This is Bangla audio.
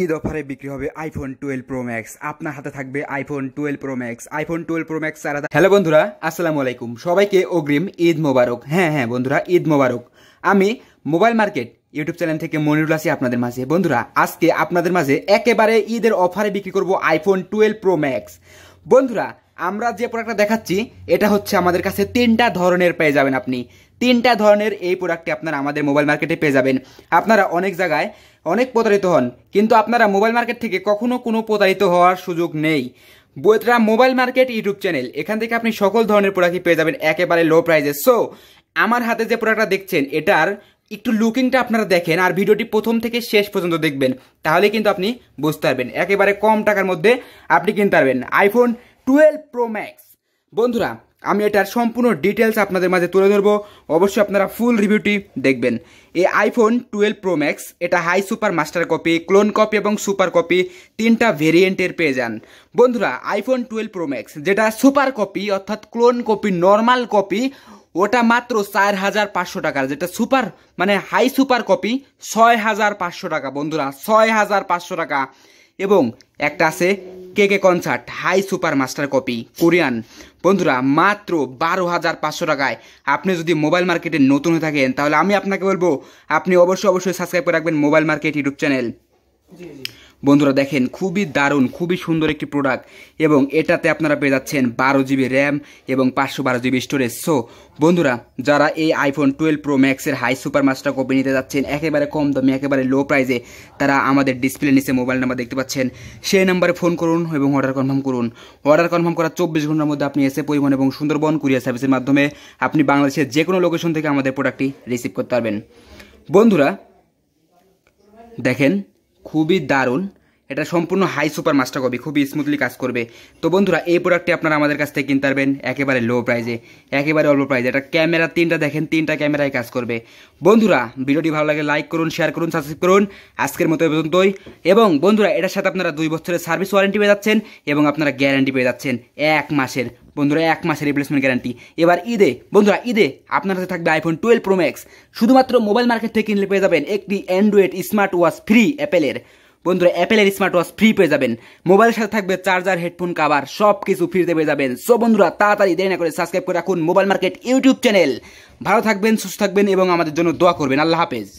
ঈদ অফারে বিক্রি হবে আইফোন টুয়েলভ প্রো ম্যাক্স আপনার হাতে থাকবে iPhone twelve pro max iPhone twelve pro max সারা হ্যালো বন্ধুরা আসসালামু আলাইকুম সবাইকে অগ্রিম ঈদ মোবারক হ্যাঁ হ্যাঁ বন্ধুরা ঈদ মোবারক আমি মোবাইল মার্কেট ইউটিউব চ্যানেল থেকে মনিরুল আসি আপনাদের মাঝে বন্ধুরা আজকে আপনাদের মাঝে একেবারে ঈদের অফারে বিক্রি করব আইফোন টুয়েলভ প্রো ম্যাক্স বন্ধুরা আমরা যে প্রোডাক্টটা দেখাচ্ছি এটা হচ্ছে আমাদের কাছে তিনটা ধরনের পেয়ে যাবেন আপনি তিনটা ধরনের এই প্রোডাক্টটি আপনারা আমাদের মোবাইল মার্কেটে পেয়ে যাবেন আপনারা অনেক জায়গায় অনেক প্রতারিত হন কিন্তু আপনারা মোবাইল মার্কেট থেকে কখনো কোনো প্রতারিত হওয়ার সুযোগ নেই বইতরা মোবাইল মার্কেট ইউটিউব চ্যানেল এখান থেকে আপনি সকল ধরনের প্রোডাক্টই পেয়ে যাবেন একেবারে লো প্রাইজে সো আমার হাতে যে প্রোডাক্টটা দেখছেন এটার একটু লুকিংটা আপনারা দেখেন আর ভিডিওটি প্রথম থেকে শেষ পর্যন্ত দেখবেন তাহলে কিন্তু আপনি বুঝতে পারবেন একেবারে কম টাকার মধ্যে আপনি কিনতে পারবেন আইফোন টুয়েলভ প্রো ম্যাক্স বন্ধুরা আমি এটার সম্পূর্ণ ডিটেলস আপনাদের মাঝে তুলে ধরবো অবশ্যই আপনারা ফুল রিভিউটি দেখবেন এই আইফোন টুয়েলভ প্রো ম্যাক্স এটা high super master copy clone copy এবং সুপার কপি তিনটা ভেরিয়েন্টের পেয়ে যান বন্ধুরা আইফোন টুয়েলভ প্রো ম্যাক্স যেটা সুপার কপি অর্থাৎ ক্লোন কপি নর্মাল কপি ওটা মাত্র চার হাজার পাঁচশো টাকার যেটা সুপার মানে হাই সুপার কপি ছয় হাজার পাঁচশো টাকা বন্ধুরা ছয় হাজার পাঁচশো টাকা এবং একটা আছে কে কে concert high super master copy Korean বন্ধুরা মাত্র বারো হাজার পাঁচশো টাকায় আপনি যদি মোবাইল মার্কেটে নতুন হয়ে থাকেন তাহলে আমি আপনাকে বলবো আপনি অবশ্যই অবশ্যই সাবস্ক্রাইব করে রাখবেন মোবাইল মার্কেট ইউটিউব চ্যানেল বন্ধুরা দেখেন খুবই দারুণ খুবই সুন্দর একটি প্রোডাক্ট এবং এটাতে আপনারা পেয়ে যাচ্ছেন বারো জিবি র্যাম এবং পাঁচশো বারো জিবি স্টোরেজ সো বন্ধুরা যারা এই আইফোন টুয়েলভ প্রো ম্যাক্সের হাই সুপার মাস্টার কপি নিতে যাচ্ছেন একেবারে কম দামে একেবারে লো প্রাইসে তারা আমাদের ডিসপ্লে নিচে মোবাইল নাম্বার দেখতে পাচ্ছেন সেই নাম্বারে ফোন করুন এবং অর্ডার কনফার্ম করুন অর্ডার কনফার্ম করার চব্বিশ ঘন্টার মধ্যে আপনি এসে পরিবহন এবং সুন্দরবন কুরিয়ার সার্ভিসের মাধ্যমে আপনি বাংলাদেশের যে কোনো লোকেশন থেকে আমাদের প্রোডাক্টটি রিসিভ করতে পারবেন বন্ধুরা দেখেন খুবই দারুণ এটা সম্পূর্ণ হাই সুপার মাস্টার কপি খুবই স্মুথলি কাজ করবে তো বন্ধুরা এই প্রোডাক্টটি আপনারা আমাদের কাছ থেকে কিনতে পারবেন একেবারে লো প্রাইজে একেবারে অল্প প্রাইজে এটা ক্যামেরা তিনটা দেখেন তিনটা ক্যামেরায় কাজ করবে বন্ধুরা ভিডিওটি ভালো লাগে লাইক করুন শেয়ার করুন সাবস্ক্রাইব করুন আজকের মতো পর্যন্তই এবং বন্ধুরা এটার সাথে আপনারা দুই বছরের সার্ভিস ওয়ারেন্টি পেয়ে যাচ্ছেন এবং আপনারা গ্যারান্টি পেয়ে যাচ্ছেন এক মাসের বন্ধুরা এক মাসের রিপ্লেসমেন্ট গ্যারান্টি এবার ঈদে বন্ধুরা ঈদে আপনার কাছে থাকবে আইফোন টুয়েলভ প্রো ম্যাক্স শুধুমাত্র মোবাইল মার্কেট থেকে কিনলে পেয়ে যাবেন একটি অ্যান্ড্রয়েড স্মার্ট ওয়াচ ফ্রি অ্যাপেলের বন্ধুরা অ্যাপেলের স্মার্ট ওয়াচ ফ্রি পেয়ে যাবেন মোবাইলের সাথে থাকবে চার্জার হেডফোন কাভার সব কিছু ফ্রিতে পেয়ে যাবেন সো বন্ধুরা তাড়াতাড়ি দেরি না করে সাবস্ক্রাইব করে রাখুন মোবাইল মার্কেট ইউটিউব চ্যানেল ভালো থাকবেন সুস্থ থাকবেন এবং আমাদের জন্য দোয়া করবেন আল্লাহ হাফেজ